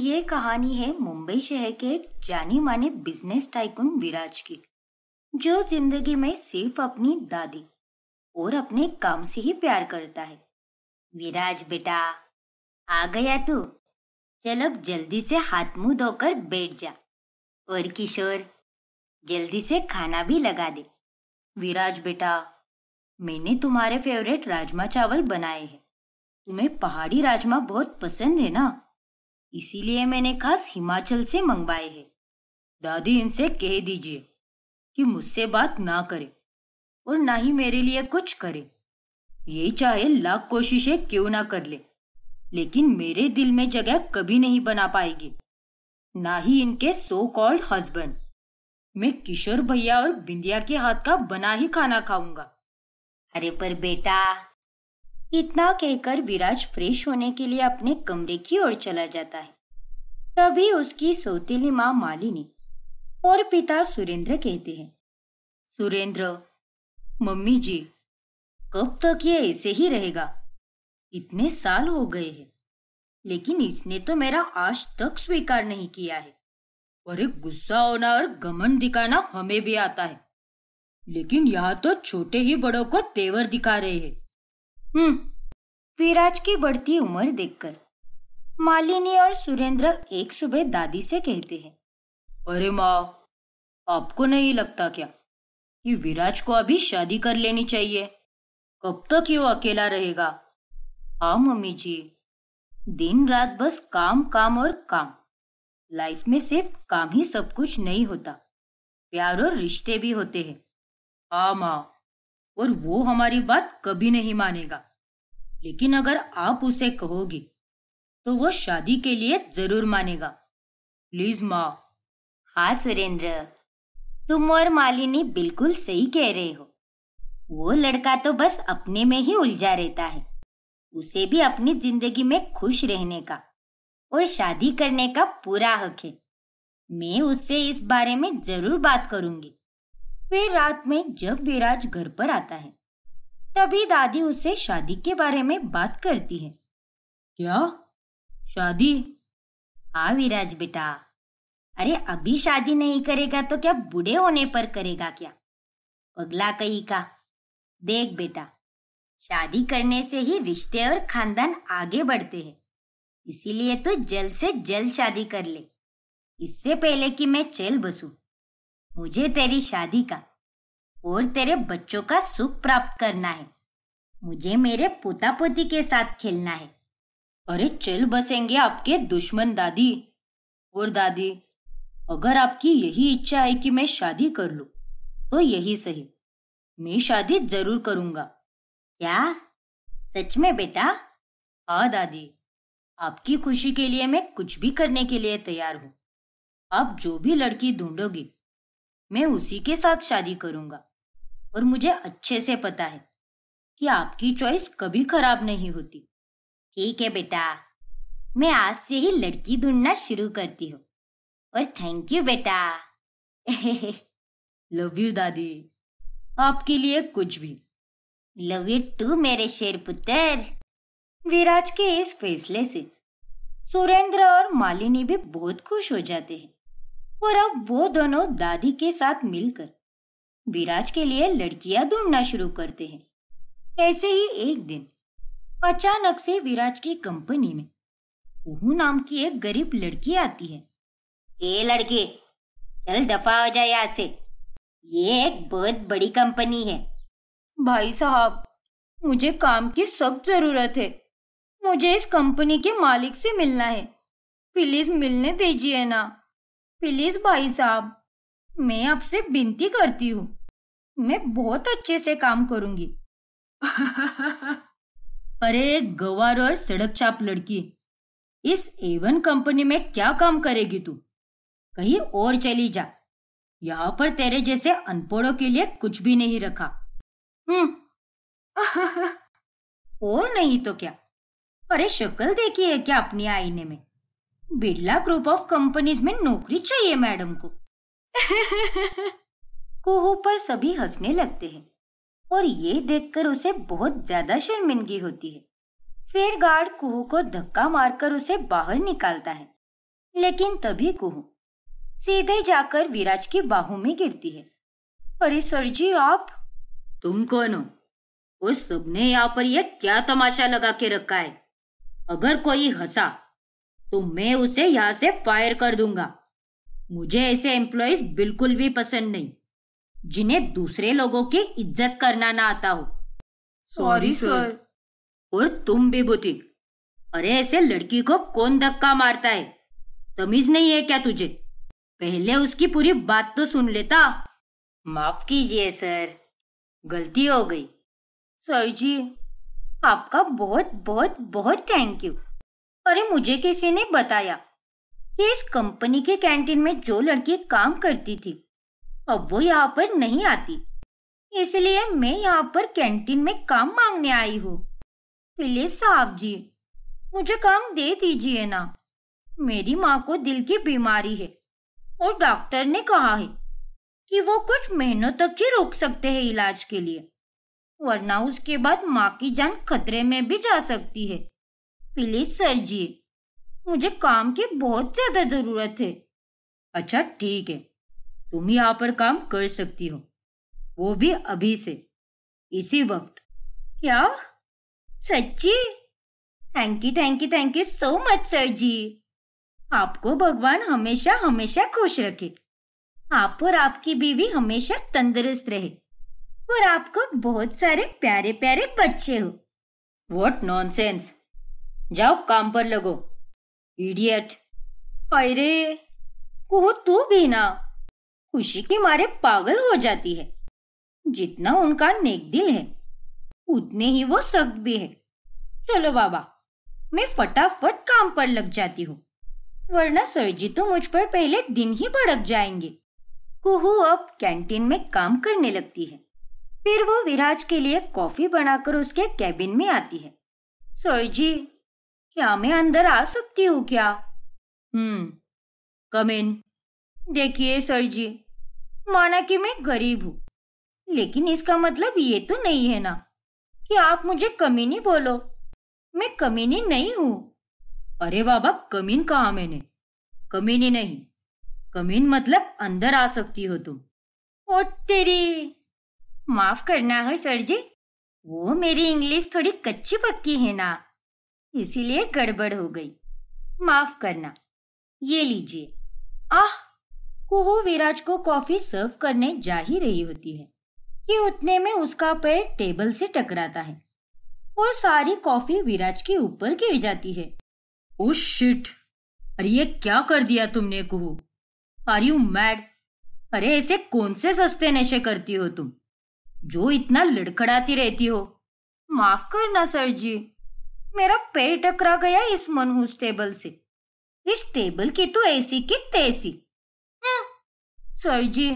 ये कहानी है मुंबई शहर के एक जाने माने बिजनेस टाइकून विराज की जो जिंदगी में सिर्फ अपनी दादी और अपने काम से ही प्यार करता है विराज बेटा आ गया तू चल अब जल्दी से हाथ मुंह धोकर बैठ जा और किशोर जल्दी से खाना भी लगा दे विराज बेटा मैंने तुम्हारे फेवरेट राजमा चावल बनाए हैं तुम्हें पहाड़ी राजमा बहुत पसंद है ना इसीलिए मैंने खास हिमाचल से मंगवाए हैं दादी इनसे कह दीजिए कि मुझसे बात ना करे और ना ही मेरे लिए कुछ करे ये चाहे लाख कोशिशें क्यों ना कर ले लेकिन मेरे दिल में जगह कभी नहीं बना पाएगी ना ही इनके सो कॉल्ड हस्बैंड मैं किशोर भैया और बिंदिया के हाथ का बना ही खाना खाऊंगा अरे पर बेटा इतना कहकर विराज फ्रेश होने के लिए अपने कमरे की ओर चला जाता है तभी उसकी सौतीली माँ मालिनी और पिता सुरेंद्र कहते हैं सुरेंद्र मम्मी जी कब तक ये ऐसे ही रहेगा इतने साल हो गए हैं लेकिन इसने तो मेरा आज तक स्वीकार नहीं किया है अरे गुस्सा होना और गमन दिखाना हमें भी आता है लेकिन यहाँ तो छोटे ही बड़ों को तेवर दिखा रहे हैं हम्म विराज की बढ़ती उम्र देखकर मालिनी और सुरेंद्र एक सुबह दादी से कहते हैं अरे माँ आपको नहीं लगता क्या कि विराज को अभी शादी कर लेनी चाहिए कब तक यो अकेला रहेगा हाँ मम्मी जी दिन रात बस काम काम और काम लाइफ में सिर्फ काम ही सब कुछ नहीं होता प्यार और रिश्ते भी होते हैं हाँ माँ और वो हमारी बात कभी नहीं मानेगा लेकिन अगर आप उसे कहोगे तो वो शादी के लिए जरूर मानेगा प्लीज माँ हाँ सुरेंद्र तुम और मालिनी बिल्कुल सही कह रहे हो वो लड़का तो बस अपने में ही उलझा रहता है उसे भी अपनी जिंदगी में खुश रहने का और शादी करने का पूरा हक है मैं उससे इस बारे में जरूर बात करूंगी फिर रात में जब विराज घर पर आता है तभी दादी उसे शादी के बारे में बात करती है क्या शादी हाँ विराज बेटा अरे अभी शादी नहीं करेगा तो क्या बूढ़े होने पर करेगा क्या पगला कही का देख बेटा शादी करने से ही रिश्ते और खानदान आगे बढ़ते हैं इसीलिए तो जल्द से जल्द शादी कर ले इससे पहले कि मैं चल बसूं मुझे तेरी शादी का और तेरे बच्चों का सुख प्राप्त करना है मुझे मेरे पोता पोती के साथ खेलना है अरे चल बसेंगे आपके दुश्मन दादी और दादी अगर आपकी यही इच्छा है कि मैं शादी कर लू तो यही सही मैं शादी जरूर करूंगा क्या सच में बेटा हाँ दादी आपकी खुशी के लिए मैं कुछ भी करने के लिए तैयार हूँ आप जो भी लड़की ढूंढोगी मैं उसी के साथ शादी करूंगा और मुझे अच्छे से पता है कि आपकी चॉइस कभी खराब नहीं होती ठीक है बेटा मैं आज से ही लड़की ढूंढना शुरू करती हूँ और थैंक यू बेटा लव यू दादी आपके लिए कुछ भी लव यू टू मेरे शेर पुत्र विराज के इस फैसले से सुरेंद्र और मालिनी भी बहुत खुश हो जाते हैं और अब वो दोनों दादी के साथ मिलकर विराज के लिए लड़कियां ढूंढना शुरू करते हैं ऐसे ही एक दिन अचानक से विराज की कंपनी में कुहू नाम की एक गरीब लड़की आती है ए लड़के चल दफा हो जाए यहाँ से ये एक बहुत बड़ी कंपनी है भाई साहब मुझे काम की सख्त जरूरत है मुझे इस कंपनी के मालिक से मिलना है प्लीज मिलने दीजिए ना प्लीज भाई साहब मैं आपसे विनती करती हूँ मैं बहुत अच्छे से काम करूंगी अरे गवार और सड़क छाप लड़की इस एवन कंपनी में क्या काम करेगी तू कहीं और चली जा यहाँ पर तेरे जैसे अनपढ़ों के लिए कुछ भी नहीं रखा हम्म और नहीं तो क्या अरे शक्ल देखी है क्या अपनी आईने में बिरला ग्रुप ऑफ कंपनीज में नौकरी चाहिए मैडम को कोहो पर सभी हंसने लगते हैं और ये देखकर उसे बहुत ज्यादा शर्मिंदगी होती है फिर गार्ड कुहू को धक्का मारकर उसे बाहर निकालता है लेकिन तभी कुहू सीधे जाकर विराज की बाहू में गिरती है अरे सर जी आप तुम कौन हो उस सबने यहाँ पर यह क्या तमाशा लगा के रखा है अगर कोई हंसा तो मैं उसे यहां से फायर कर दूंगा मुझे ऐसे एम्प्लॉयज बिल्कुल भी पसंद नहीं जिन्हें दूसरे लोगों की इज्जत करना ना आता हो सॉरी सर और तुम बुतिक अरे ऐसे लड़की को कौन धक्का मारता है तमीज नहीं है क्या तुझे पहले उसकी पूरी बात तो सुन लेता माफ कीजिए सर गलती हो गई सर जी आपका बहुत बहुत बहुत थैंक यू अरे मुझे किसी ने बताया कि इस कंपनी के कैंटीन में जो लड़की काम करती थी अब वो यहाँ पर नहीं आती इसलिए मैं यहाँ पर कैंटीन में काम मांगने आई हूँ प्लीज साहब जी मुझे काम दे दीजिए ना मेरी माँ को दिल की बीमारी है और डॉक्टर ने कहा है कि वो कुछ महीनों तक ही रोक सकते हैं इलाज के लिए वरना उसके बाद माँ की जान खतरे में भी जा सकती है प्लीज सर जी मुझे काम की बहुत ज्यादा जरूरत है अच्छा ठीक है तुम यहाँ पर काम कर सकती हो वो भी अभी से इसी वक्त क्या सच्ची thank you thank you thank you so much sir ji आपको भगवान हमेशा हमेशा खुश रखे आप और आपकी बीवी हमेशा तंदुरुस्त रहे और आपको बहुत सारे प्यारे प्यारे बच्चे हो वॉट नॉन सेंस जाओ काम पर लगो इडियट अरे कहो तू भी ना खुशी के मारे पागल हो जाती है जितना उनका नेक दिल है उतने ही वो सख्त भी है चलो बाबा मैं फटाफट काम पर लग जाती हूँ वरना सर जी तो मुझ पर पहले दिन ही भड़क जाएंगे कुहू अब कैंटीन में काम करने लगती है फिर वो विराज के लिए कॉफी बनाकर उसके कैबिन में आती है सर जी क्या मैं अंदर आ सकती हूँ क्या हम्म कम इन देखिए सर जी माना कि मैं गरीब हूँ लेकिन इसका मतलब ये तो नहीं है ना कि आप मुझे कमीनी बोलो मैं कमीनी नहीं हूँ अरे बाबा कमीन कहा मैंने कमीनी नहीं कमीन मतलब अंदर आ सकती हो तुम ओ तेरी माफ करना है सर जी वो मेरी इंग्लिश थोड़ी कच्ची पक्की है ना इसीलिए गड़बड़ हो गई माफ करना ये लीजिए आह कुहु विराज को कॉफी सर्व करने जा ही रही होती है कि उतने में उसका पैर टेबल से टकराता है और सारी कॉफी विराज के ऊपर गिर जाती है ओ शिट अरे ये क्या कर दिया तुमने कुहू आर यू मैड अरे ऐसे कौन से सस्ते नशे करती हो तुम जो इतना लड़खड़ाती रहती हो माफ करना सर जी मेरा पैर टकरा गया इस मनहूस टेबल से इस टेबल की तो ऐसी की तैसी हाँ, सर जी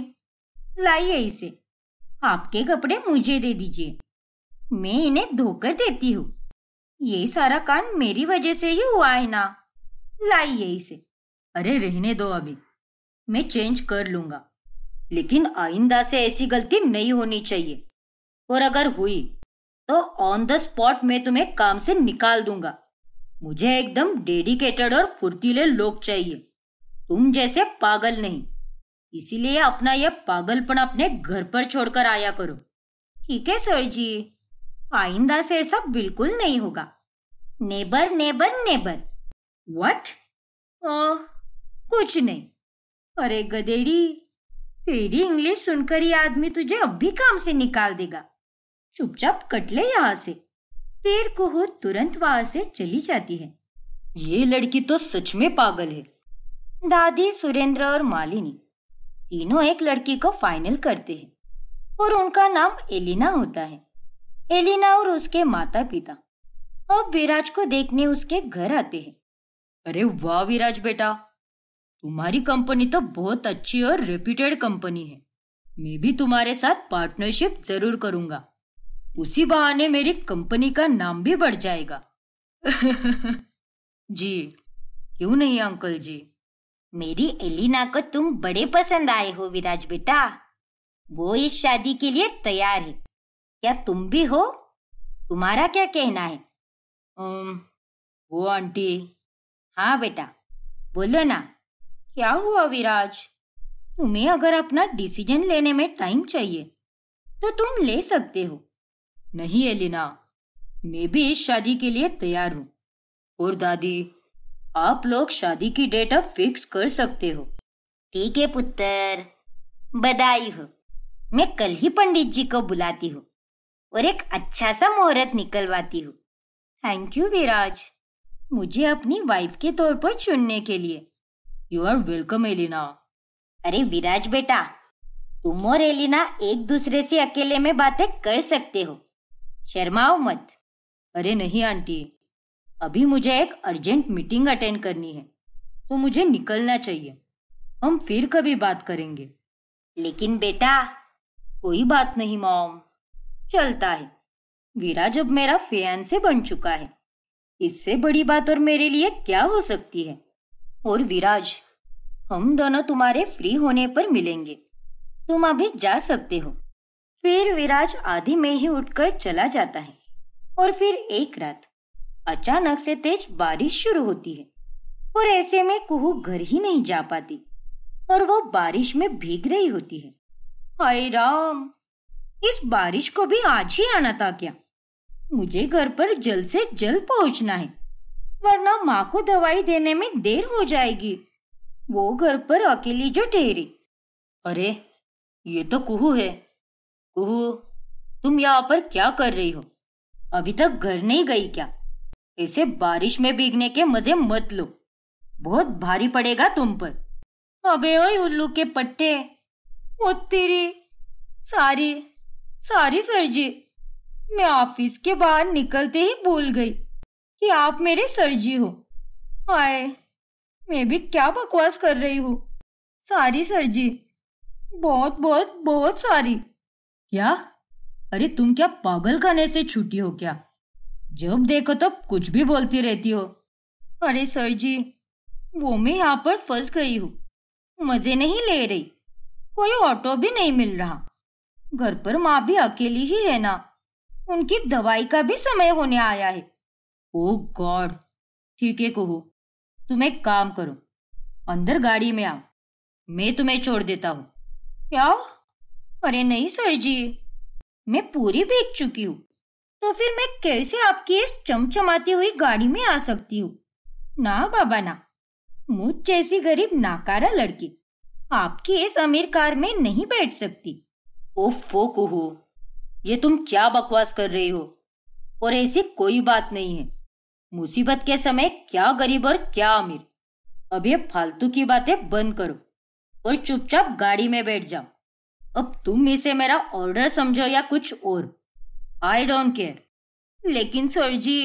लाइए इसे आपके कपड़े मुझे दे दीजिए मैं इन्हें धोकर देती हूँ ये सारा कांड मेरी वजह से ही हुआ है ना लाइए इसे अरे रहने दो अभी मैं चेंज कर लूंगा लेकिन आइंदा से ऐसी गलती नहीं होनी चाहिए और अगर हुई तो ऑन द स्पॉट मैं तुम्हें काम से निकाल दूंगा मुझे एकदम डेडिकेटेड और फुर्तीले लोग चाहिए तुम जैसे पागल नहीं इसीलिए अपना यह पागलपन अपने घर पर छोड़कर आया करो ठीक है सर जी आइंदा से ऐसा बिल्कुल नहीं होगा नेबर नेबर नेबर वट कुछ नहीं अरे गदेड़ी तेरी इंग्लिश सुनकर ये आदमी तुझे अब भी काम से निकाल देगा चुपचाप कट ले यहाँ से फिर कुहू तुरंत वहां से चली जाती है ये लड़की तो सच में पागल है दादी सुरेंद्र और मालिनी तीनों एक लड़की को फाइनल करते हैं और उनका नाम एलिना होता है एलिना और उसके माता पिता और विराज को देखने उसके घर आते हैं अरे वाह विराज बेटा तुम्हारी कंपनी तो बहुत अच्छी और रेप्यूटेड कंपनी है मैं भी तुम्हारे साथ पार्टनरशिप जरूर करूंगा उसी बहाने मेरी कंपनी का नाम भी बढ़ जाएगा जी क्यों नहीं अंकल जी मेरी एलिना को तुम बड़े पसंद आए हो विराज बेटा वो इस शादी के लिए तैयार है क्या तुम भी हो तुम्हारा क्या कहना है उम, वो आंटी हाँ बेटा बोलो ना क्या हुआ विराज तुम्हें अगर अपना डिसीजन लेने में टाइम चाहिए तो तुम ले सकते हो नहीं एलिना मैं भी इस शादी के लिए तैयार हूँ और दादी आप लोग शादी की डेट अब फिक्स कर सकते हो ठीक है पुत्र बधाई हो मैं कल ही पंडित जी को बुलाती हूँ और एक अच्छा सा मुहूर्त निकलवाती हूँ थैंक यू विराज मुझे अपनी वाइफ के तौर पर चुनने के लिए यू आर वेलकम एलिना अरे विराज बेटा तुम और एलिना एक दूसरे से अकेले में बातें कर सकते हो शर्माओ मत अरे नहीं आंटी अभी मुझे एक अर्जेंट मीटिंग अटेंड करनी है तो मुझे निकलना चाहिए हम फिर कभी बात करेंगे लेकिन बेटा कोई बात नहीं मॉम चलता है वीरा जब मेरा फैन से बन चुका है इससे बड़ी बात और मेरे लिए क्या हो सकती है और विराज हम दोनों तुम्हारे फ्री होने पर मिलेंगे तुम अभी जा सकते हो फिर विराज आधी में ही उठकर चला जाता है और फिर एक रात अचानक से तेज बारिश शुरू होती है और ऐसे में कुहू घर ही नहीं जा पाती और वो बारिश में भीग रही होती है हाय राम इस बारिश को भी आज ही आना था क्या मुझे घर पर जल्द से जल्द पहुंचना है वरना माँ को दवाई देने में देर हो जाएगी वो घर पर अकेली जो ठहरी अरे ये तो कुहू है ओहो तुम यहाँ पर क्या कर रही हो अभी तक घर नहीं गई क्या ऐसे बारिश में भीगने के मजे मत लो बहुत भारी पड़ेगा तुम पर अबे ओए उल्लू के पट्टे ओ तेरी सारी सारी सर जी मैं ऑफिस के बाहर निकलते ही भूल गई कि आप मेरे सर जी हो आए मैं भी क्या बकवास कर रही हूँ सारी सर जी बहुत बहुत बहुत सारी क्या अरे तुम क्या पागल खाने से छूटी हो क्या जब देखो तो कुछ भी बोलती रहती हो अरे सर जी वो मैं यहाँ पर फंस गई हूँ मजे नहीं ले रही कोई ऑटो भी नहीं मिल रहा घर पर माँ भी अकेली ही है ना उनकी दवाई का भी समय होने आया है ओ गॉड ठीक है कहो तुम एक काम करो अंदर गाड़ी में आओ मैं तुम्हें छोड़ देता हूँ क्या अरे नहीं सर जी मैं पूरी भीग चुकी हूँ तो फिर मैं कैसे आपकी इस चमचमाती हुई गाड़ी में आ सकती हूँ ना बाबा ना मुझ जैसी गरीब नाकारा लड़की आपकी इस अमीर कार में नहीं बैठ सकती ओफो कुहू ये तुम क्या बकवास कर रही हो और ऐसी कोई बात नहीं है मुसीबत के समय क्या गरीब और क्या अमीर अब ये फालतू की बातें बंद करो और चुपचाप गाड़ी में बैठ जाओ अब तुम इसे मेरा ऑर्डर समझो या कुछ और आई डोंट केयर लेकिन सर जी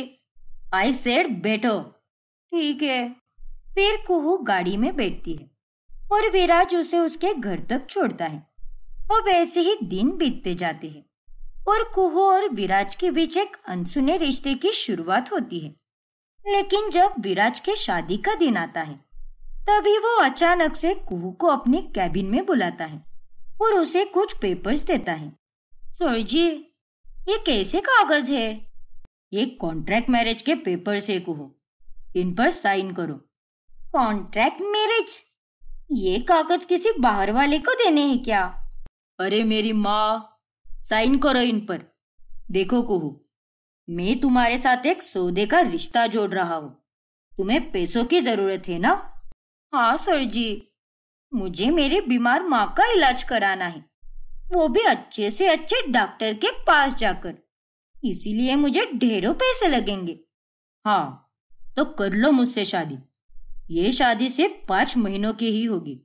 आई सेड बैठो ठीक है फिर कुहू गाड़ी में बैठती है और विराज उसे उसके घर तक छोड़ता है और वैसे ही दिन बीतते जाते हैं और कुहू और विराज के बीच एक अनसुने रिश्ते की शुरुआत होती है लेकिन जब विराज के शादी का दिन आता है तभी वो अचानक से कुहू को अपने कैबिन में बुलाता है और उसे कुछ पेपर्स देता है सर जी ये कैसे कागज है ये कॉन्ट्रैक्ट मैरिज के पेपर से कहो इन पर साइन करो कॉन्ट्रैक्ट मैरिज ये कागज किसी बाहर वाले को देने हैं क्या अरे मेरी माँ साइन करो इन पर देखो कहो मैं तुम्हारे साथ एक सौदे का रिश्ता जोड़ रहा हूँ तुम्हें पैसों की जरूरत है ना हाँ सर जी मुझे मेरे बीमार माँ का इलाज कराना है वो भी अच्छे से अच्छे डॉक्टर के पास जाकर इसीलिए मुझे ढेरों पैसे लगेंगे हाँ तो कर लो मुझसे शादी ये शादी सिर्फ पांच महीनों की ही होगी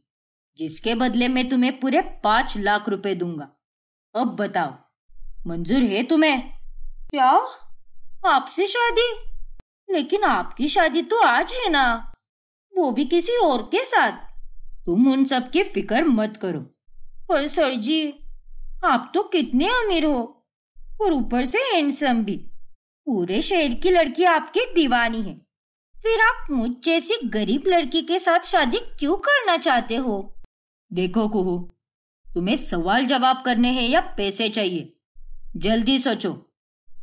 जिसके बदले में तुम्हें पूरे पांच लाख रुपए दूंगा अब बताओ मंजूर है तुम्हें क्या आपसे शादी लेकिन आपकी शादी तो आज है ना वो भी किसी और के साथ तुम उन सब की फिक्र मत करो पर सर जी आप तो कितने अमीर हो और ऊपर से हैंडसम भी पूरे शहर की लड़की आपकी दीवानी है फिर आप मुझ जैसी गरीब लड़की के साथ शादी क्यों करना चाहते हो देखो कुहू तुम्हें सवाल जवाब करने हैं या पैसे चाहिए जल्दी सोचो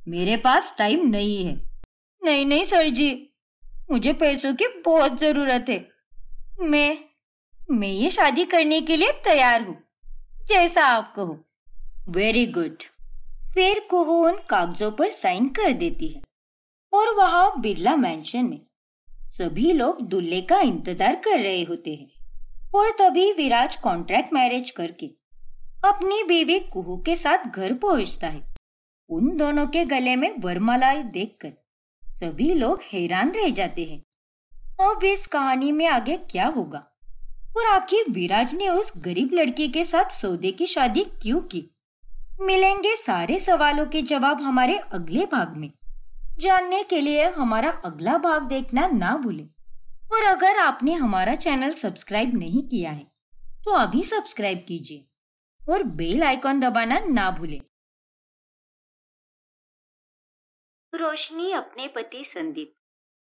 मेरे पास टाइम नहीं है नहीं नहीं सर जी मुझे पैसों की बहुत जरूरत है मैं मैं ये शादी करने के लिए तैयार हूँ जैसा आप कहो वेरी गुड फिर कोहो उन कागजों पर साइन कर देती है और वहां बिरला मैंशन में सभी लोग दूल्हे का इंतजार कर रहे होते हैं और तभी विराज कॉन्ट्रैक्ट मैरिज करके अपनी बीवी कुहू के साथ घर पहुंचता है उन दोनों के गले में वरमालाएं देखकर सभी लोग हैरान रह जाते हैं अब इस कहानी में आगे क्या होगा और आखिर विराज ने उस गरीब लड़के के साथ सौदे की शादी क्यों की मिलेंगे सारे सवालों के जवाब हमारे अगले भाग में जानने के लिए हमारा अगला भाग देखना ना भूले और अगर आपने हमारा चैनल सब्सक्राइब नहीं किया है तो अभी सब्सक्राइब कीजिए और बेल आइकॉन दबाना ना भूले रोशनी अपने पति संदीप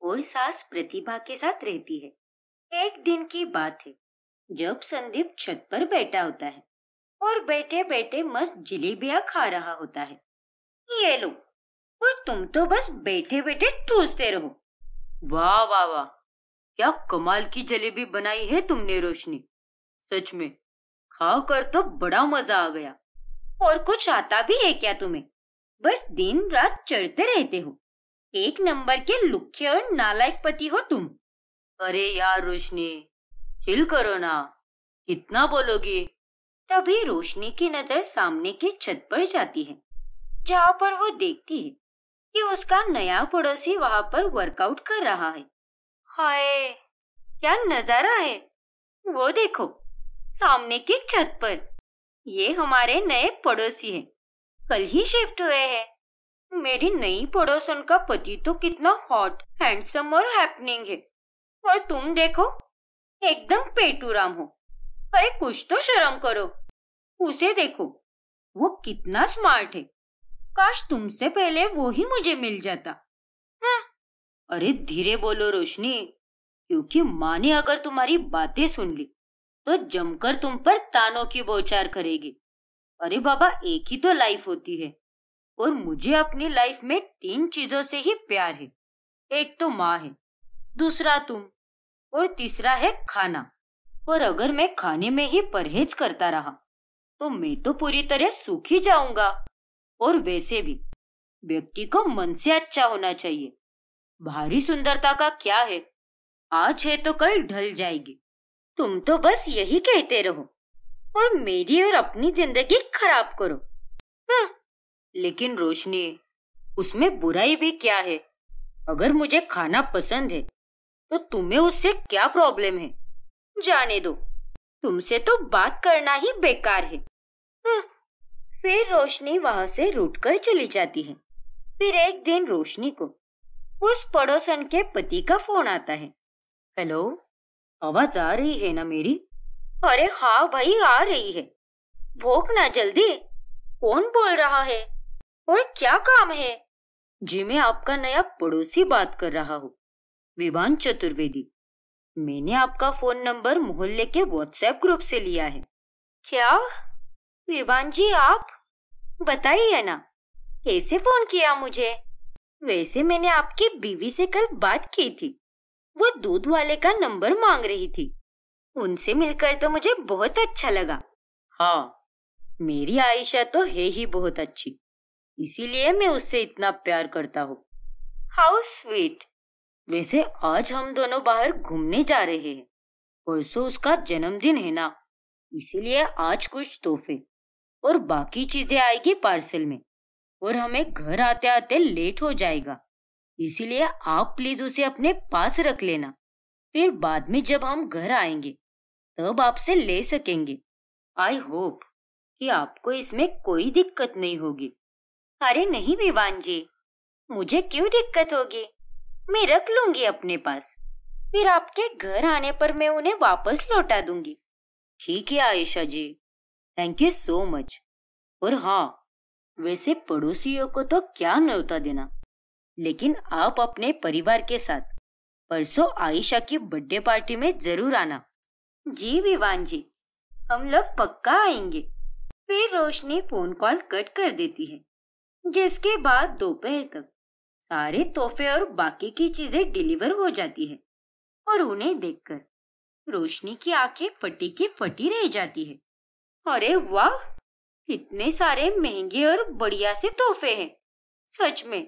और सास प्रतिभा के साथ रहती है एक दिन की बात है जब संदीप छत पर बैठा होता है और बैठे बैठे मस्त जिलेबिया खा रहा होता है ये लो और तुम तो बस बैठे बैठे ठूसते रहो वाह वाह वाह क्या कमाल की जलेबी बनाई है तुमने रोशनी सच में खाकर तो बड़ा मजा आ गया और कुछ आता भी है क्या तुम्हें बस दिन रात चढ़ते रहते हो एक नंबर के लुखे और नालायक पति हो तुम अरे यार रोशनी चिल करो ना कितना बोलोगी तभी रोशनी की नजर सामने की छत पर जाती है जहाँ पर वो देखती है कि उसका नया पड़ोसी वहाँ पर वर्कआउट कर रहा है हाय क्या नजारा है वो देखो सामने की छत पर ये हमारे नए पड़ोसी हैं कल ही शिफ्ट हुए हैं मेरी नई पड़ोसन का पति तो कितना हॉट हैंडसम और हैपनिंग है और तुम देखो एकदम पेटू राम हो अरे कुछ तो शर्म करो उसे देखो वो कितना स्मार्ट है काश तुमसे पहले वो ही मुझे मिल जाता हाँ। अरे धीरे बोलो रोशनी क्योंकि माँ ने अगर तुम्हारी बातें सुन ली तो जमकर तुम पर तानों की बोचार करेगी अरे बाबा एक ही तो लाइफ होती है और मुझे अपनी लाइफ में तीन चीजों से ही प्यार है एक तो माँ है दूसरा तुम और तीसरा है खाना पर अगर मैं खाने में ही परहेज करता रहा तो मैं तो पूरी तरह सूख ही जाऊंगा और वैसे भी व्यक्ति को मन से अच्छा होना चाहिए भारी सुंदरता का क्या है आज है तो कल ढल जाएगी तुम तो बस यही कहते रहो और मेरी और अपनी जिंदगी खराब करो हाँ, लेकिन रोशनी उसमें बुराई भी क्या है अगर मुझे खाना पसंद है तो तुम्हें उससे क्या प्रॉब्लम है जाने दो तुमसे तो बात करना ही बेकार है हम्म, फिर रोशनी वहां से कर चली जाती है फिर एक दिन रोशनी को उस पड़ोसन के पति का फोन आता है हेलो आवाज आ रही है ना मेरी अरे हाँ भाई आ रही है भोग ना जल्दी कौन बोल रहा है और क्या काम है जी मैं आपका नया पड़ोसी बात कर रहा हूँ विवान चतुर्वेदी मैंने आपका फोन नंबर मोहल्ले के व्हाट्सएप ग्रुप से लिया है क्या विवान जी आप बताइए ना कैसे फोन किया मुझे वैसे मैंने आपकी बीवी से कल बात की थी वो दूध वाले का नंबर मांग रही थी उनसे मिलकर तो मुझे बहुत अच्छा लगा हाँ मेरी आयशा तो है ही बहुत अच्छी इसीलिए मैं उससे इतना प्यार करता हूँ हाउ स्वीट वैसे आज हम दोनों बाहर घूमने जा रहे हैं परसों उसका जन्मदिन है ना इसीलिए आज कुछ तोहफे और बाकी चीजें आएगी पार्सल में और हमें घर आते आते लेट हो जाएगा इसीलिए आप प्लीज उसे अपने पास रख लेना फिर बाद में जब हम घर आएंगे तब आपसे ले सकेंगे आई होप कि आपको इसमें कोई दिक्कत नहीं होगी अरे नहीं विवान जी मुझे क्यों दिक्कत होगी मैं रख लूंगी अपने पास फिर आपके घर आने पर मैं उन्हें वापस लौटा दूंगी ठीक है Ayesha ji thank you so much और हाँ वैसे पड़ोसियों को तो क्या न्योता देना लेकिन आप अपने परिवार के साथ परसों आयशा की बर्थडे पार्टी में जरूर आना जी विवान जी हम लोग पक्का आएंगे फिर रोशनी फोन कॉल कट कर देती है जिसके बाद दोपहर तक सारे तोहफे और बाकी की चीजें डिलीवर हो जाती है और उन्हें देखकर रोशनी की आंखें फटी की फटी रह जाती है अरे वाह इतने सारे महंगे और बढ़िया से तोहफे हैं सच में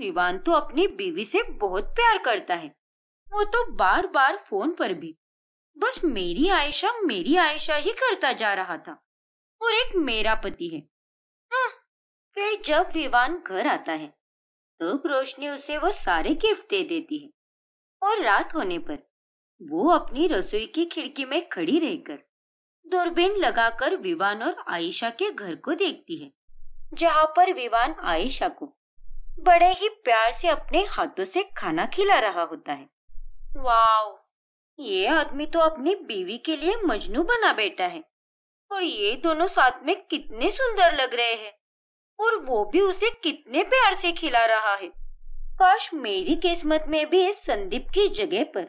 विवान तो अपनी बीवी से बहुत प्यार करता है वो तो बार बार फोन पर भी बस मेरी आयशा मेरी आयशा ही करता जा रहा था और एक मेरा पति है हाँ, फिर जब विवान घर आता है तब तो रोशनी उसे वो सारे गिफ्ट दे देती है और रात होने पर वो अपनी रसोई की खिड़की में खड़ी रहकर दूरबीन लगाकर विवान और आयशा के घर को देखती है जहाँ पर विवान आयशा को बड़े ही प्यार से अपने हाथों से खाना खिला रहा होता है वाओ ये आदमी तो अपनी बीवी के लिए मजनू बना बैठा है और ये दोनों साथ में कितने सुंदर लग रहे हैं और वो भी उसे कितने प्यार से खिला रहा है काश मेरी किस्मत में भी इस संदीप की जगह पर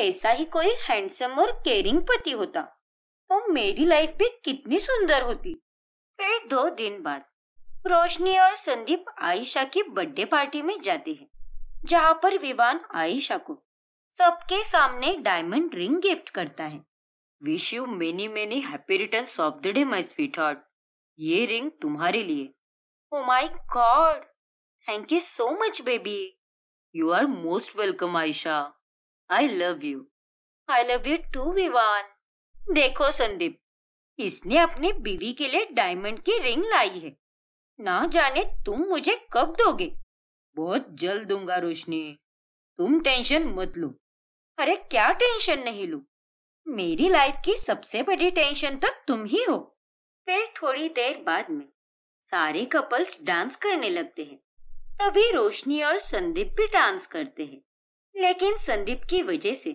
ऐसा ही कोई हैंडसम और केयरिंग पति होता तो मेरी लाइफ भी कितनी सुंदर होती फिर दो दिन बाद रोशनी और संदीप आयशा की बर्थडे पार्टी में जाते हैं जहाँ पर विवान आयशा को सबके सामने डायमंड रिंग गिफ्ट करता है wish you many many happy return of the day my sweetheart ये रिंग तुम्हारे लिए Oh my god! Thank you so much, baby. You are most welcome, Aisha. I love you. I love you too, Vivan. देखो संदीप इसने अपनी बीवी के लिए diamond की रिंग लाई है ना जाने तुम मुझे कब दोगे बहुत जल्द दूंगा रोशनी तुम टेंशन मत लो अरे क्या टेंशन नहीं लो मेरी लाइफ की सबसे बड़ी टेंशन तो तुम ही हो फिर थोड़ी देर बाद में सारे कपल्स डांस करने लगते हैं तभी रोशनी और संदीप भी डांस करते हैं लेकिन संदीप की वजह से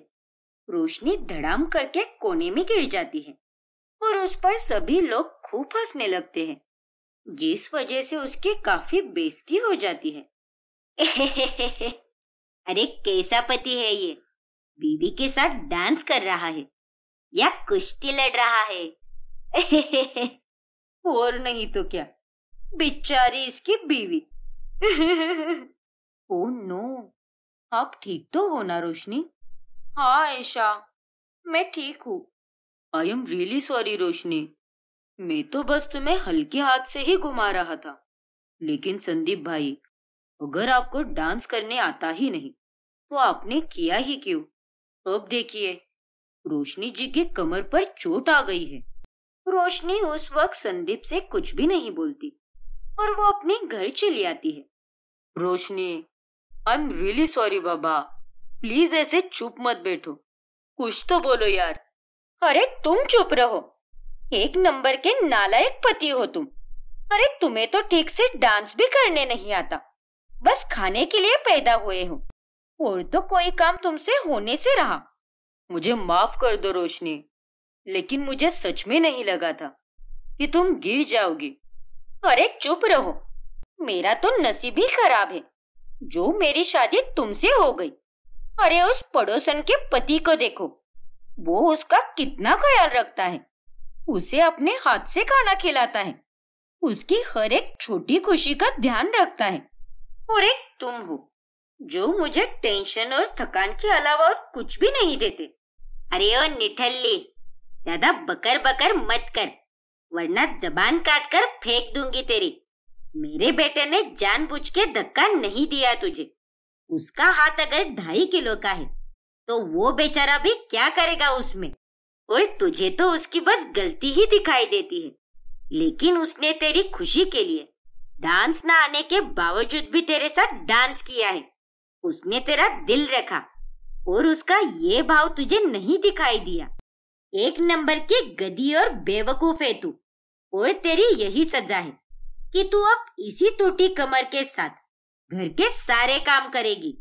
रोशनी धड़ाम करके कोने में गिर जाती है और उस पर सभी लोग खूब हंसने लगते हैं जिस वजह से उसकी काफी बेइज्जती हो जाती है अरे कैसा पति है ये बीबी के साथ डांस कर रहा है या कुश्ती लड़ रहा है और नहीं तो क्या बेचारी इसकी बीवी ओ नो आप ठीक तो हो ना रोशनी हाँ ऐशा मैं ठीक हूँ I am really sorry Roshni मैं तो बस तुम्हें हल्के हाथ से ही घुमा रहा था लेकिन संदीप भाई अगर आपको डांस करने आता ही नहीं तो आपने किया ही क्यों अब देखिए रोशनी जी के कमर पर चोट आ गई है रोशनी उस वक्त संदीप से कुछ भी नहीं बोलती और वो अपने घर चली आती है Roshni I am really sorry बाबा प्लीज ऐसे चुप मत बैठो कुछ तो बोलो यार अरे तुम चुप रहो एक नंबर के नालायक पति हो तुम अरे तुम्हें तो ठीक से डांस भी करने नहीं आता बस खाने के लिए पैदा हुए हो और तो कोई काम तुमसे होने से रहा मुझे माफ कर दो रोशनी लेकिन मुझे सच में नहीं लगा था कि तुम गिर जाओगी अरे चुप रहो मेरा तो नसीब ही खराब है जो मेरी शादी तुमसे हो गई अरे उस पड़ोसन के पति को देखो वो उसका कितना ख्याल रखता है उसे अपने हाथ से खाना खिलाता है उसकी हर एक छोटी खुशी का ध्यान रखता है और एक तुम हो जो मुझे टेंशन और थकान के अलावा और कुछ भी नहीं देते अरे ओ निठल्ली ज्यादा बकर बकर मत कर वरना जबान काट कर फेंक दूंगी तेरी मेरे बेटे ने जानबूझ के धक्का नहीं दिया तुझे उसका हाथ अगर ढाई किलो का है तो वो बेचारा भी क्या करेगा उसमें और तुझे तो उसकी बस गलती ही दिखाई देती है लेकिन उसने तेरी खुशी के लिए डांस ना आने के बावजूद भी तेरे साथ डांस किया है उसने तेरा दिल रखा और उसका ये भाव तुझे नहीं दिखाई दिया एक नंबर के गदी और बेवकूफ है तू और तेरी यही सजा है कि तू अब इसी टूटी कमर के साथ घर के सारे काम करेगी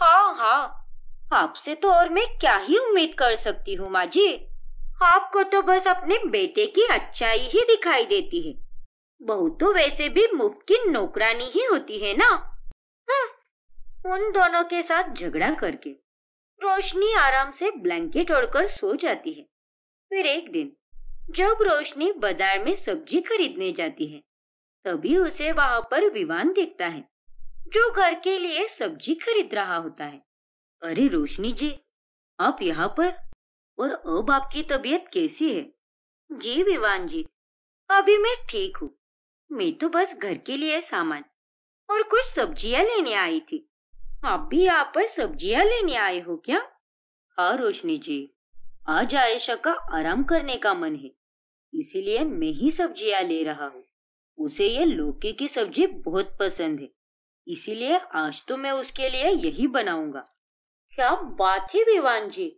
हाँ हाँ आपसे तो और मैं क्या ही उम्मीद कर सकती हूँ माँ जी आपको तो बस अपने बेटे की अच्छाई ही दिखाई देती है बहू तो वैसे भी मुफ्त की नौकरानी ही होती है ना हम्म, उन दोनों के साथ झगड़ा करके रोशनी आराम से ब्लैंकेट ओढ़कर सो जाती है फिर एक दिन जब रोशनी बाजार में सब्जी खरीदने जाती है तभी उसे वहां पर विवान देखता है जो घर के लिए सब्जी खरीद रहा होता है अरे रोशनी जी आप यहाँ पर और अब आपकी तबीयत कैसी है जी विवान जी अभी मैं ठीक हूँ मैं तो बस घर के लिए सामान और कुछ सब्जियां लेने आई थी आप भी यहाँ पर सब्जियां लेने आए हो क्या हाँ रोशनी जी आज आयशा का आराम करने का मन है इसीलिए मैं ही सब्जियां ले रहा हूँ उसे ये लौकी की सब्जी बहुत पसंद है इसीलिए आज तो मैं उसके लिए यही बनाऊंगा क्या बात है विवान जी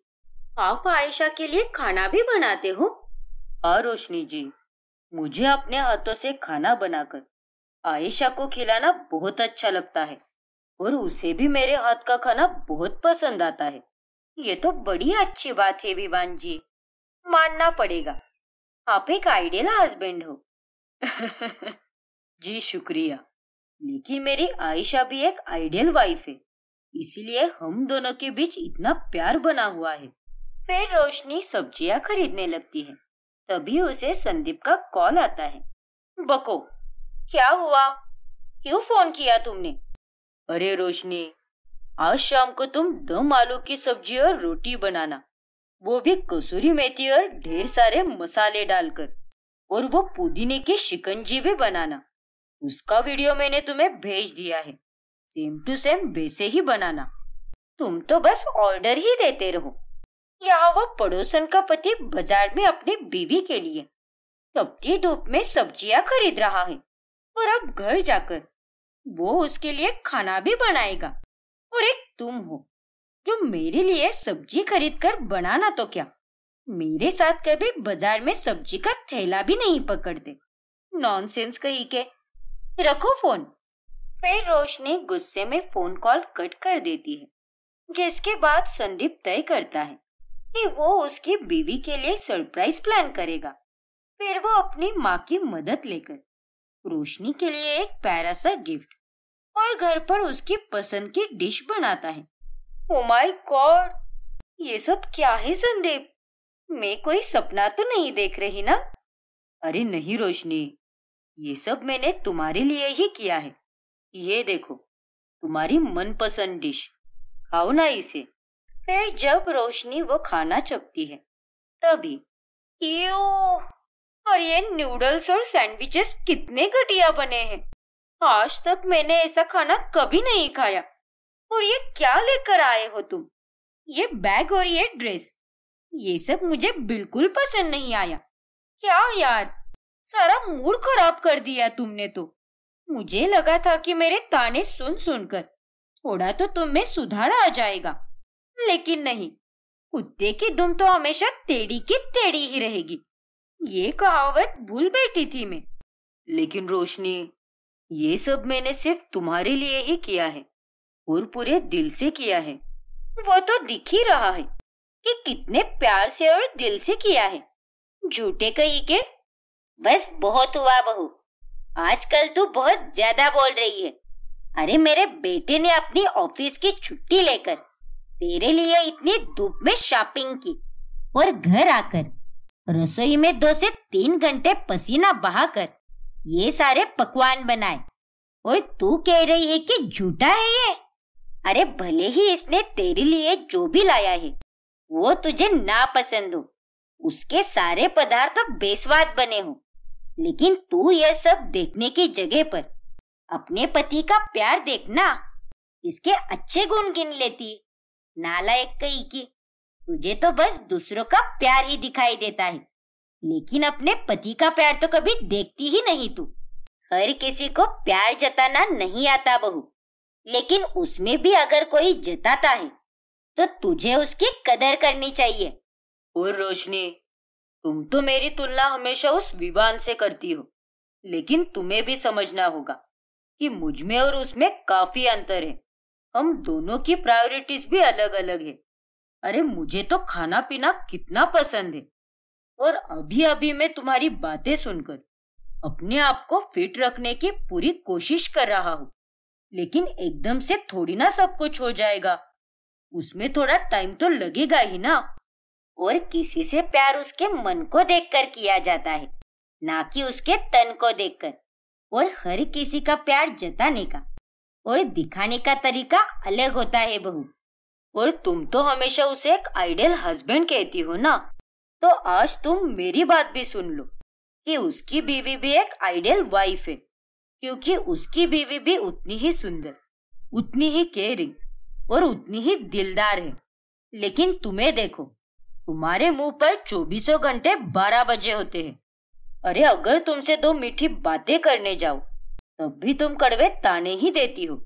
आप आयशा के लिए खाना भी बनाते हो हाँ रोशनी जी मुझे अपने हाथों से खाना बनाकर आयशा को खिलाना बहुत अच्छा लगता है और उसे भी मेरे हाथ का खाना बहुत पसंद आता है ये तो बड़ी अच्छी बात है विवान जी मानना पड़ेगा आप एक आइडियल हस्बैंड हो जी शुक्रिया लेकिन मेरी आयशा भी एक आइडियल वाइफ है इसीलिए हम दोनों के बीच इतना प्यार बना हुआ है फिर रोशनी सब्जियां खरीदने लगती है तभी उसे संदीप का कॉल आता है बको क्या हुआ क्यों फोन किया तुमने अरे रोशनी आज शाम को तुम दम आलू की सब्जी और रोटी बनाना वो भी कसूरी मेथी और ढेर सारे मसाले डालकर और वो पुदीने की शिकंजी भी बनाना उसका वीडियो मैंने तुम्हें भेज दिया है सेम टू सेम वैसे ही बनाना तुम तो बस ऑर्डर ही देते रहो यहाँ वो पड़ोसन का पति बाजार में अपनी बीवी के लिए तपती धूप में सब्जियां खरीद रहा है और अब घर जाकर वो उसके लिए खाना भी बनाएगा और एक तुम हो जो मेरे लिए सब्जी खरीद कर बनाना तो क्या मेरे साथ कभी बाजार में सब्जी का थैला भी नहीं पकड़ते नॉनसेंस कही के रखो फोन फिर रोशनी गुस्से में फोन कॉल कट कर देती है जिसके बाद संदीप तय करता है कि वो उसकी बीवी के लिए सरप्राइज प्लान करेगा फिर वो अपनी माँ की मदद लेकर रोशनी के लिए एक प्यारा सा गिफ्ट और घर पर उसकी पसंद की डिश बनाता है ओ माय गॉड ये सब क्या है संदीप मैं कोई सपना तो नहीं देख रही ना अरे नहीं रोशनी ये सब मैंने तुम्हारे लिए ही किया है ये देखो तुम्हारी मनपसंद डिश खाओ ना इसे फिर जब रोशनी वो खाना चखती है तभी और ये नूडल्स और सैंडविचेस कितने घटिया बने हैं आज तक मैंने ऐसा खाना कभी नहीं खाया और ये क्या लेकर आए हो तुम ये बैग और ये ड्रेस ये सब मुझे बिल्कुल पसंद नहीं आया क्या यार सारा मूड खराब कर दिया तुमने तो मुझे लगा था कि मेरे ताने सुन सुनकर थोड़ा तो तुम्हें सुधार आ जाएगा लेकिन नहीं कुत्ते की दुम तो हमेशा टेढ़ी की टेढ़ी ही रहेगी ये कहावत भूल बैठी थी मैं लेकिन रोशनी ये सब मैंने सिर्फ तुम्हारे लिए ही किया है और पूरे दिल से किया है वो तो दिख ही रहा है कि कितने प्यार से और दिल से किया है झूठे कही के बस बहुत हुआ बहु आजकल तू बहुत ज्यादा बोल रही है अरे मेरे बेटे ने अपनी ऑफिस की छुट्टी लेकर तेरे लिए इतनी धूप में शॉपिंग की और घर आकर रसोई में दो से तीन घंटे पसीना बहाकर ये सारे पकवान बनाए और तू कह रही है कि झूठा है ये अरे भले ही इसने तेरे लिए जो भी लाया है वो तुझे ना पसंद हो उसके सारे पदार्थ बेस्वाद बने हो लेकिन तू ये सब देखने की जगह पर अपने पति का प्यार देखना इसके अच्छे गुण गिन लेती नालायक कही की तुझे तो बस दूसरों का प्यार ही दिखाई देता है लेकिन अपने पति का प्यार तो कभी देखती ही नहीं तू हर किसी को प्यार जताना नहीं आता बहू लेकिन उसमें भी अगर कोई जताता है तो तुझे उसकी कदर करनी चाहिए और रोशनी तुम तो मेरी तुलना हमेशा उस विवान से करती हो लेकिन तुम्हें भी समझना होगा कि मुझ में और उसमें काफी अंतर है हम दोनों की प्रायोरिटीज भी अलग अलग है अरे मुझे तो खाना पीना कितना पसंद है और अभी अभी मैं तुम्हारी बातें सुनकर अपने आप को फिट रखने की पूरी कोशिश कर रहा हूँ लेकिन एकदम से थोड़ी ना सब कुछ हो जाएगा उसमें थोड़ा टाइम तो लगेगा ही ना और किसी से प्यार उसके मन को देखकर किया जाता है ना कि उसके तन को देखकर और हर किसी का प्यार जताने का और दिखाने का तरीका अलग होता है बहू और तुम तो हमेशा उसे एक आइडियल हस्बैंड कहती हो ना तो आज तुम मेरी बात भी सुन लो कि उसकी बीवी भी एक आइडियल वाइफ है क्योंकि उसकी बीवी भी उतनी ही सुंदर उतनी ही केयरिंग और उतनी ही दिलदार है लेकिन तुम्हें देखो तुम्हारे मुंह पर चौबीसों घंटे बारह बजे होते हैं अरे अगर तुमसे दो मीठी बातें करने जाओ तब भी तुम कड़वे ताने ही देती हो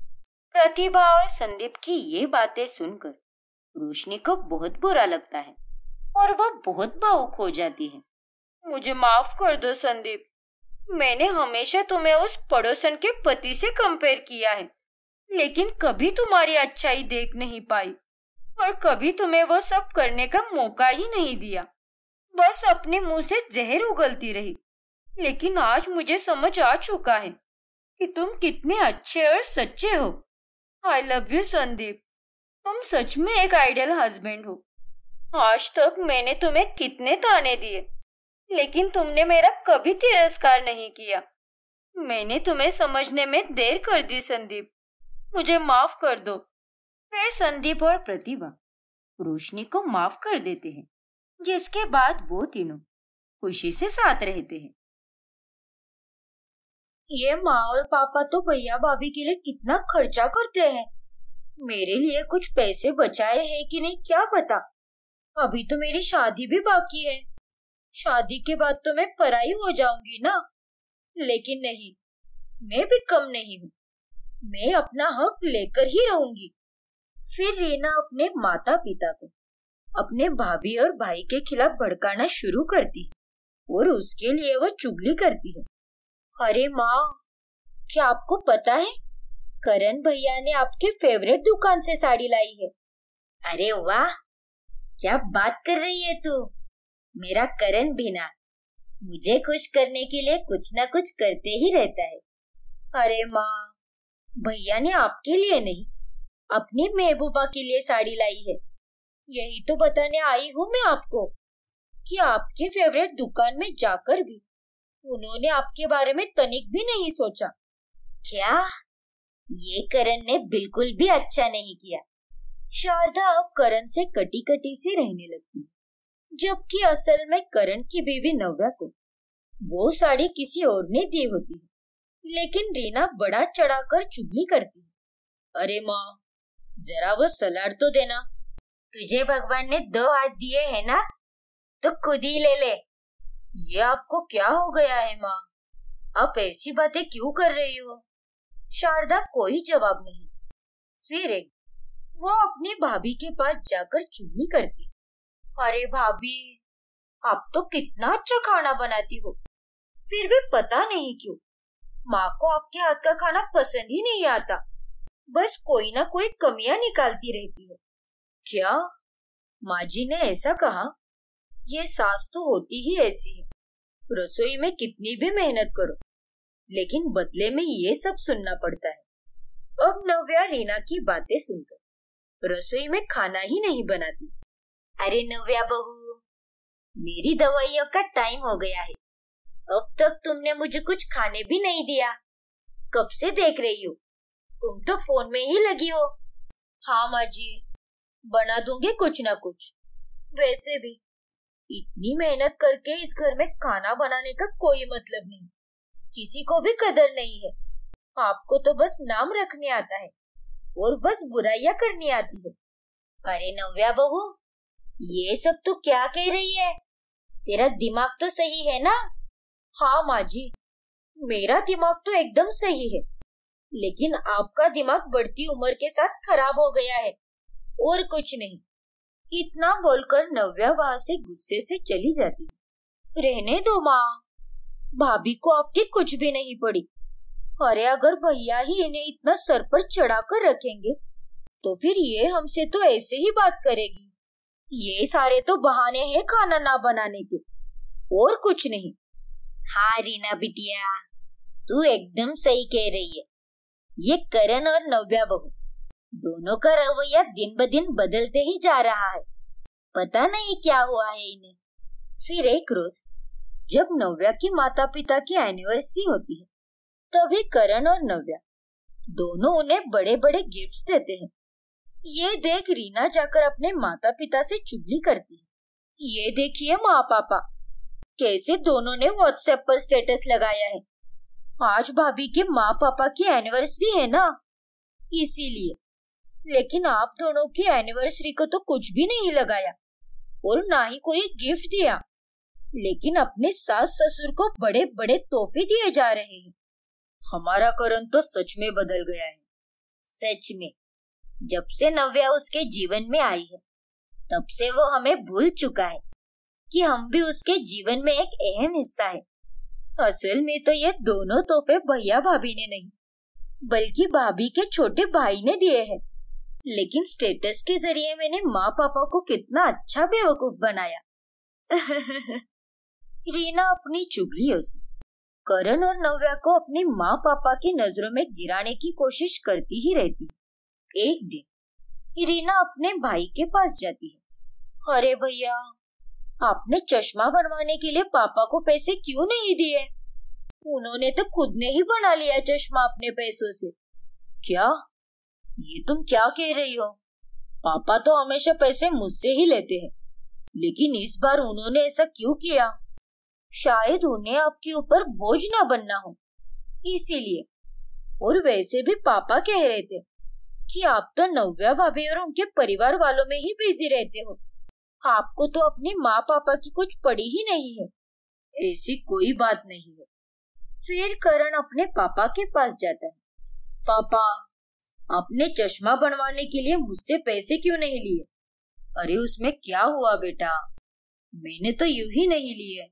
प्रतिभा और संदीप की ये बातें सुनकर रोशनी को बहुत बुरा लगता है और वह बहुत भावुक हो जाती है मुझे माफ कर दो संदीप मैंने हमेशा तुम्हें उस पड़ोसन के पति से कंपेयर किया है लेकिन कभी तुम्हारी अच्छाई देख नहीं पाई और कभी तुम्हें वो सब करने का मौका ही नहीं दिया बस अपने मुंह से जहर उगलती रही लेकिन आज मुझे समझ आ चुका है कि तुम कितने अच्छे और सच्चे हो आई लव यू संदीप तुम सच में एक आइडियल हस्बैंड हो आज तक मैंने तुम्हें कितने ताने दिए लेकिन तुमने मेरा कभी तिरस्कार नहीं किया मैंने तुम्हें समझने में देर कर दी संदीप मुझे माफ कर दो फिर संदीप और प्रतिभा रोशनी को माफ कर देते हैं जिसके बाद वो तीनों खुशी से साथ रहते हैं ये माँ और पापा तो भैया भाभी के लिए कितना खर्चा करते हैं मेरे लिए कुछ पैसे बचाए हैं कि नहीं क्या पता अभी तो मेरी शादी भी बाकी है शादी के बाद तो मैं पराई हो जाऊंगी ना लेकिन नहीं मैं भी कम नहीं हूँ मैं अपना हक लेकर ही रहूंगी फिर रीना अपने माता पिता को अपने भाभी और भाई के खिलाफ भड़काना शुरू करती है और उसके लिए वह चुगली करती है अरे माँ क्या आपको पता है करण भैया ने आपके फेवरेट दुकान से साड़ी लाई है अरे वाह क्या बात कर रही है तू मेरा करण बिना मुझे खुश करने के लिए कुछ ना कुछ करते ही रहता है अरे माँ भैया ने आपके लिए नहीं अपनी महबूबा के लिए साड़ी लाई है यही तो बताने आई हूँ मैं आपको कि आपके फेवरेट दुकान में जाकर भी उन्होंने आपके बारे में तनिक भी नहीं सोचा क्या ये करण ने बिल्कुल भी अच्छा नहीं किया शारदा अब करण से कटी कटी सी रहने लगती जबकि असल में करण की बीवी नव्या को वो साड़ी किसी और ने दी होती है लेकिन रीना बड़ा चढ़ाकर चुगली करती है अरे माँ जरा वो सलाड तो देना तुझे भगवान ने दो हाथ दिए है ना तो खुद ही ले ले ये आपको क्या हो गया है माँ आप ऐसी बातें क्यों कर रही हो शारदा कोई जवाब नहीं फिर एक वो अपनी भाभी के पास जाकर चुगली करती अरे भाभी आप तो कितना अच्छा खाना बनाती हो फिर भी पता नहीं क्यों माँ को आपके हाथ का खाना पसंद ही नहीं आता बस कोई ना कोई कमियां निकालती रहती है क्या माँ जी ने ऐसा कहा ये सास तो होती ही ऐसी है रसोई में कितनी भी मेहनत करो लेकिन बदले में ये सब सुनना पड़ता है अब नव्या रीना की बातें सुनकर रसोई में खाना ही नहीं बनाती अरे नव्या बहू मेरी दवाइयों का टाइम हो गया है अब तक तुमने मुझे कुछ खाने भी नहीं दिया कब से देख रही हो तुम तो फोन में ही लगी हो हाँ माँ जी बना दूंगी कुछ ना कुछ वैसे भी इतनी मेहनत करके इस घर में खाना बनाने का कोई मतलब नहीं किसी को भी कदर नहीं है आपको तो बस नाम रखने आता है और बस बुराइयां करनी आती है अरे नव्या बहू ये सब तो क्या कह रही है तेरा दिमाग तो सही है ना हाँ माँ जी मेरा दिमाग तो एकदम सही है लेकिन आपका दिमाग बढ़ती उम्र के साथ खराब हो गया है और कुछ नहीं इतना बोलकर नव्या वहां से गुस्से से चली जाती रहने दो माँ भाभी को आपकी कुछ भी नहीं पड़ी अरे अगर भैया ही इन्हें इतना सर पर चढ़ा कर रखेंगे तो फिर ये हमसे तो ऐसे ही बात करेगी ये सारे तो बहाने हैं खाना ना बनाने के और कुछ नहीं हाँ रीना बिटिया तू एकदम सही कह रही है ये करण और नव्या बहू दोनों का रवैया दिन ब दिन बदलते ही जा रहा है पता नहीं क्या हुआ है इन्हें फिर एक रोज जब नव्या की माता पिता की एनिवर्सरी होती है तभी करण और नव्या दोनों उन्हें बड़े बड़े गिफ्ट्स देते हैं ये देख रीना जाकर अपने माता पिता से चुगली करती है ये देखिए माँ पापा कैसे दोनों ने व्हाट्सएप पर स्टेटस लगाया है आज भाभी के माँ पापा की एनिवर्सरी है ना इसीलिए लेकिन आप दोनों की एनिवर्सरी को तो कुछ भी नहीं लगाया और ना ही कोई गिफ्ट दिया लेकिन अपने सास ससुर को बड़े बड़े तोहफे दिए जा रहे हैं हमारा करण तो सच में बदल गया है सच में जब से नव्या उसके जीवन में आई है तब से वो हमें भूल चुका है कि हम भी उसके जीवन में एक अहम हिस्सा है असल में तो ये दोनों तोहफे भैया भाभी ने नहीं बल्कि भाभी के छोटे भाई ने दिए हैं लेकिन स्टेटस के जरिए मैंने माँ पापा को कितना अच्छा बेवकूफ बनाया रीना अपनी चुगलियों से करण और नव्या को अपने माँ पापा की नजरों में गिराने की कोशिश करती ही रहती एक दिन इरीना अपने भाई के पास जाती है अरे भैया आपने चश्मा बनवाने के लिए पापा को पैसे क्यों नहीं दिए उन्होंने तो खुद ने ही बना लिया चश्मा अपने पैसों से क्या ये तुम क्या कह रही हो पापा तो हमेशा पैसे मुझसे ही लेते हैं लेकिन इस बार उन्होंने ऐसा क्यों किया शायद उन्हें आपके ऊपर बोझ ना बनना हो इसीलिए और वैसे भी पापा कह रहे थे कि आप तो नव्या भाभी और उनके परिवार वालों में ही बिजी रहते हो आपको तो अपने माँ पापा की कुछ पड़ी ही नहीं है ऐसी कोई बात नहीं है फिर करण अपने पापा के पास जाता है पापा आपने चश्मा बनवाने के लिए मुझसे पैसे क्यों नहीं लिए अरे उसमें क्या हुआ बेटा मैंने तो यू ही नहीं लिए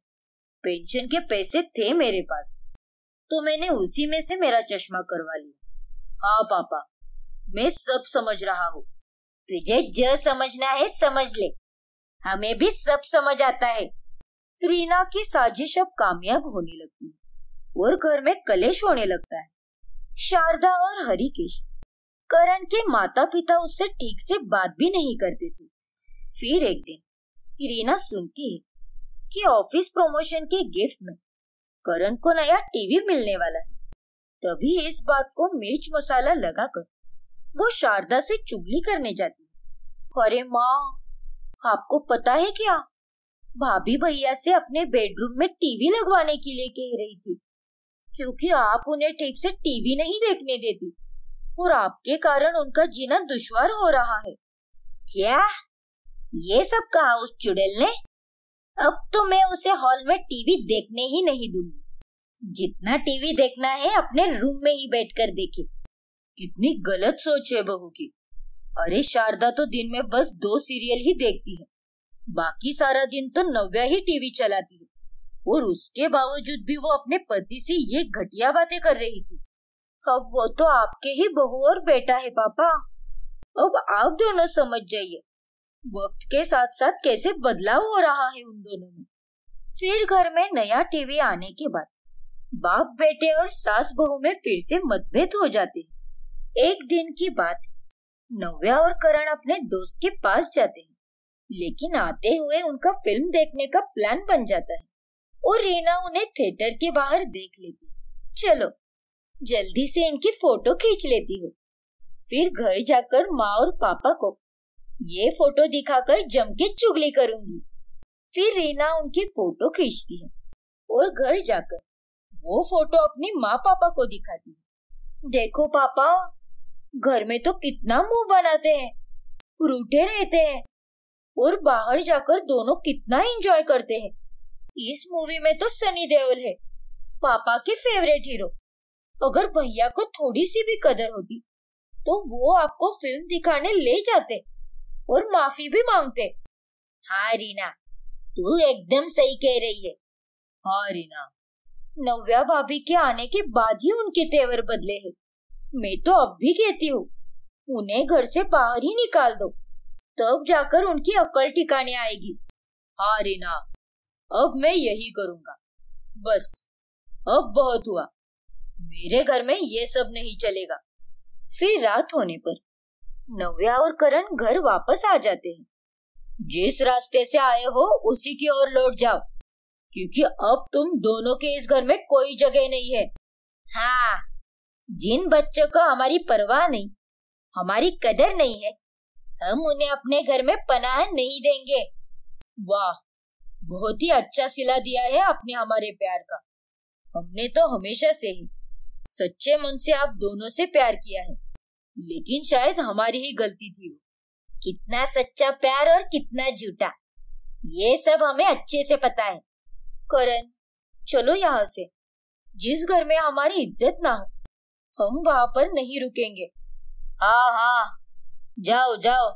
पेंशन के पैसे थे मेरे पास तो मैंने उसी में से मेरा चश्मा करवा लिया हाँ पापा मैं सब समझ रहा हूँ तुझे जो समझना है समझ ले हमें भी सब समझ आता है रीना की साजिश अब कामयाब होने लगती है और घर में कलेश होने लगता है शारदा और हरिकेश करण के माता पिता उससे ठीक से बात भी नहीं करते थे फिर एक दिन रीना सुनती है के ऑफिस प्रमोशन के गिफ्ट में करण को नया टीवी मिलने वाला है तभी इस बात को मिर्च मसाला लगाकर वो शारदा से चुगली करने जाती अरे माँ आपको पता है क्या भाभी भैया से अपने बेडरूम में टीवी लगवाने के लिए कह रही थी क्योंकि आप उन्हें ठीक से टीवी नहीं देखने देती और आपके कारण उनका जीना दुश्वार हो रहा है क्या ये सब कहा उस चुड़ैल ने अब तो मैं उसे हॉल में टीवी देखने ही नहीं दूंगी जितना टीवी देखना है अपने रूम में ही बैठकर देखे कितनी गलत सोच है बहू की अरे शारदा तो दिन में बस दो सीरियल ही देखती है बाकी सारा दिन तो नव्या ही टीवी चलाती है और उसके बावजूद भी वो अपने पति से ये घटिया बातें कर रही थी अब वो तो आपके ही बहू और बेटा है पापा अब आप दोनों समझ जाइए वक्त के साथ साथ कैसे बदलाव हो रहा है उन दोनों में फिर घर में नया टीवी आने के बाद बाप बेटे और सास बहू में फिर से मतभेद हो जाते हैं एक दिन की बात नव्या और करण अपने दोस्त के पास जाते हैं लेकिन आते हुए उनका फिल्म देखने का प्लान बन जाता है और रीना उन्हें थिएटर के बाहर देख लेती चलो जल्दी से इनकी फोटो खींच लेती हो फिर घर जाकर माँ और पापा को ये फोटो दिखाकर जम के चुगली करूंगी फिर रीना उनकी फोटो खींचती है और घर जाकर वो फोटो अपनी माँ पापा को दिखाती है देखो पापा घर में तो कितना मुंह बनाते हैं रूठे रहते हैं और बाहर जाकर दोनों कितना एंजॉय करते हैं इस मूवी में तो सनी देओल है पापा के फेवरेट हीरो अगर भैया को थोड़ी सी भी कदर होती तो वो आपको फिल्म दिखाने ले जाते और माफी भी मांगते हाँ रीना तू एकदम सही कह रही है हाँ रीना नव्या भाभी के आने के बाद ही उनके तेवर बदले हैं मैं तो अब भी कहती हूँ उन्हें घर से बाहर ही निकाल दो तब जाकर उनकी अकल ठिकाने आएगी हाँ रीना अब मैं यही करूंगा बस अब बहुत हुआ मेरे घर में ये सब नहीं चलेगा फिर रात होने पर नव्या और करण घर वापस आ जाते हैं जिस रास्ते से आए हो उसी की ओर लौट जाओ क्योंकि अब तुम दोनों के इस घर में कोई जगह नहीं है हाँ जिन बच्चों को हमारी परवाह नहीं हमारी कदर नहीं है हम उन्हें अपने घर में पनाह नहीं देंगे वाह बहुत ही अच्छा सिला दिया है आपने हमारे प्यार का हमने तो हमेशा से ही सच्चे मन से आप दोनों से प्यार किया है लेकिन शायद हमारी ही गलती थी कितना सच्चा प्यार और कितना झूठा ये सब हमें अच्छे से पता है करण चलो यहाँ से जिस घर में हमारी इज्जत ना हो हम वहां पर नहीं रुकेंगे हाँ हाँ जाओ जाओ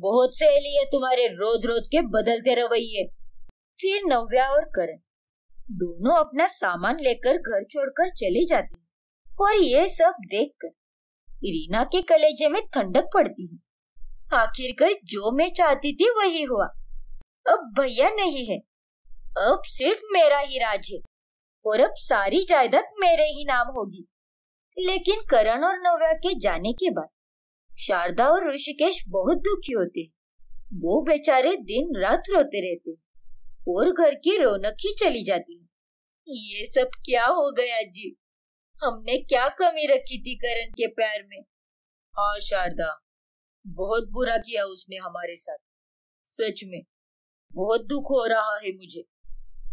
बहुत सहेली है तुम्हारे रोज रोज के बदलते रवैये फिर नव्या और करण दोनों अपना सामान लेकर घर छोड़कर चले जाते और ये सब देखकर इरीना के कलेजे में ठंडक पड़ती है आखिरकार जो मैं चाहती थी वही हुआ अब भैया नहीं है अब सिर्फ मेरा ही राज है और अब सारी जायदाद मेरे ही नाम होगी लेकिन करण और नवरा के जाने के बाद शारदा और ऋषिकेश बहुत दुखी होते हैं वो बेचारे दिन रात रोते रहते हैं और घर की रौनक ही चली जाती है ये सब क्या हो गया जी हमने क्या कमी रखी थी करण के पैर में हाँ शारदा बहुत बुरा किया उसने हमारे साथ सच में बहुत दुख हो रहा है मुझे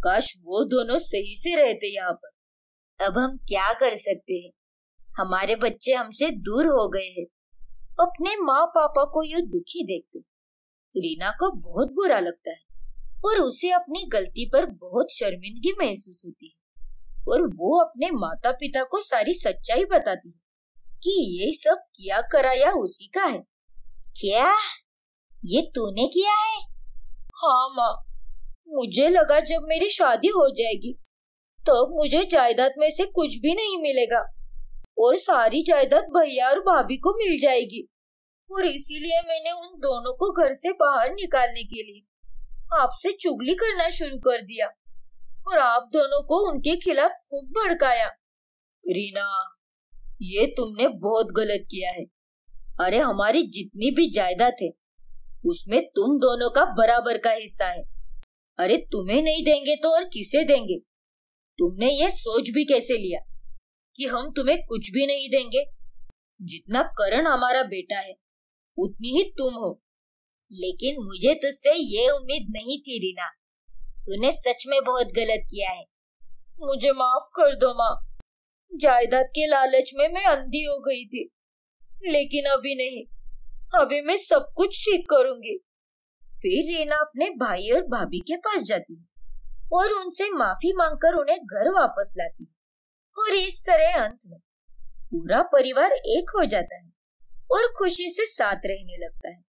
काश वो दोनों सही से रहते यहाँ पर अब हम क्या कर सकते हैं हमारे बच्चे हमसे दूर हो गए हैं अपने माँ पापा को यू दुखी देखते रीना को बहुत बुरा लगता है और उसे अपनी गलती पर बहुत शर्मिंदगी महसूस होती है और वो अपने माता पिता को सारी सच्चाई बताती कि ये सब किया कराया उसी का है क्या ये तूने किया है हाँ माँ मुझे लगा जब मेरी शादी हो जाएगी तब तो मुझे जायदाद में से कुछ भी नहीं मिलेगा और सारी जायदाद भैया और भाभी को मिल जाएगी और इसीलिए मैंने उन दोनों को घर से बाहर निकालने के लिए आपसे चुगली करना शुरू कर दिया और आप दोनों को उनके खिलाफ खूब भड़काया रीना ये तुमने बहुत गलत किया है अरे हमारी जितनी भी जायदाद है उसमें तुम दोनों का बराबर का हिस्सा है अरे तुम्हें नहीं देंगे तो और किसे देंगे तुमने ये सोच भी कैसे लिया कि हम तुम्हें कुछ भी नहीं देंगे जितना करण हमारा बेटा है उतनी ही तुम हो लेकिन मुझे तुझसे ये उम्मीद नहीं थी रीना तूने सच में बहुत गलत किया है मुझे माफ कर दो माँ जायदाद के लालच में मैं अंधी हो गई थी लेकिन अभी नहीं अभी मैं सब कुछ ठीक करूंगी फिर रीना अपने भाई और भाभी के पास जाती है और उनसे माफी मांगकर उन्हें घर वापस लाती है और इस तरह अंत में पूरा परिवार एक हो जाता है और खुशी से साथ रहने लगता है